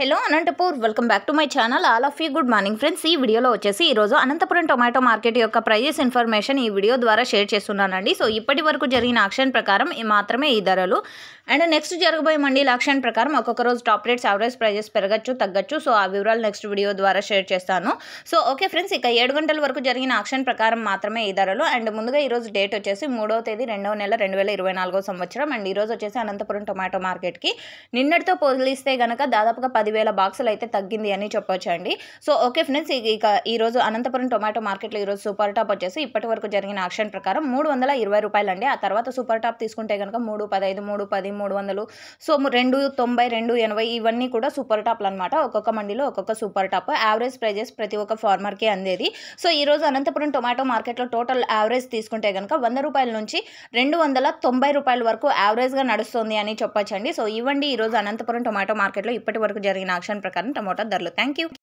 hello Anantapur welcome back to my channel all of you good morning friends ఈ వీడియోలో వచ్చేసి ఈరోజు అనంతపురం టొమాటో మార్కెట్ యొక్క ప్రైజెస్ ఇన్ఫర్మేషన్ ఈ వీడియో ద్వారా షేర్ చేస్తున్నానండి సో ఇప్పటి వరకు జరిగిన ఆక్షన్ ప్రకారం మాత్రమే ఈ ధరలు అండ్ నెక్స్ట్ జరగబోయే మండీల ఆక్షన్ ప్రకారం ఒక్కొక్క రోజు టాప్ రేట్స్ యావరేజ్ ప్రైజెస్ పెరగచ్చు తగ్గచ్చు సో ఆ వివరాలు నెక్స్ట్ వీడియో ద్వారా షేర్ చేస్తాను సో ఓకే ఫ్రెండ్స్ ఇక ఏడు గంటల వరకు జరిగిన ఆక్షన్ ప్రకారం మాత్రమే ఈ ధరలు అండ్ ముందుగా ఈరోజు డేట్ వచ్చేసి మూడో తేదీ రెండవ నెల రెండు వేల ఇరవై సంవత్సరం అండ్ ఈరోజు వచ్చేసి అనంతపురం టొమాటో మార్కెట్కి నిన్నటితో పోలిస్తే కనుక దాదాపుగా పది పదివేల బాక్సులు అయితే తగ్గింది అని చెప్పొచ్చండి సో ఓకే ఫ్రెండ్స్ ఇక ఈరోజు అనంతపురం టొమాటో మార్కెట్లో ఈరోజు సూపర్ టాప్ వచ్చేసి ఇప్పటి వరకు జరిగిన ఆక్షన్ ప్రకారం మూడు వందల ఇరవై రూపాయలు అండి ఆ తర్వాత సూపర్ టాప్ తీసుకుంటే కనుక మూడు పదహైదు మూడు పది మూడు వందలు సో రెండు తొంభై రెండు ఎనభై ఇవన్నీ కూడా సూపర్ టాప్లు అనమాట ఒక్కొక్క మండిలో ఒక్కొక్క సూపర్ టాప్ యావరేజ్ ప్రైజెస్ ప్రతి ఒక్క ఫార్మర్కి అందేది సో ఈరోజు అనంతపురం టొమాటో మార్కెట్లో టోటల్ యావరేజ్ తీసుకుంటే కనుక వంద రూపాయల నుంచి రెండు వందల తొంభై రూపాయల వరకు యావరేజ్గా నడుస్తుంది అని చెప్పొచ్చండి సో ఇవ్వండి ఈరోజు అనంతపురం టొమాటో మార్కెట్లో ఇప్పటి వరకు జరిగిన జరిగిన యాక్షన్ ప్రకారం టమోటా ధరలు థ్యాంక్ యూ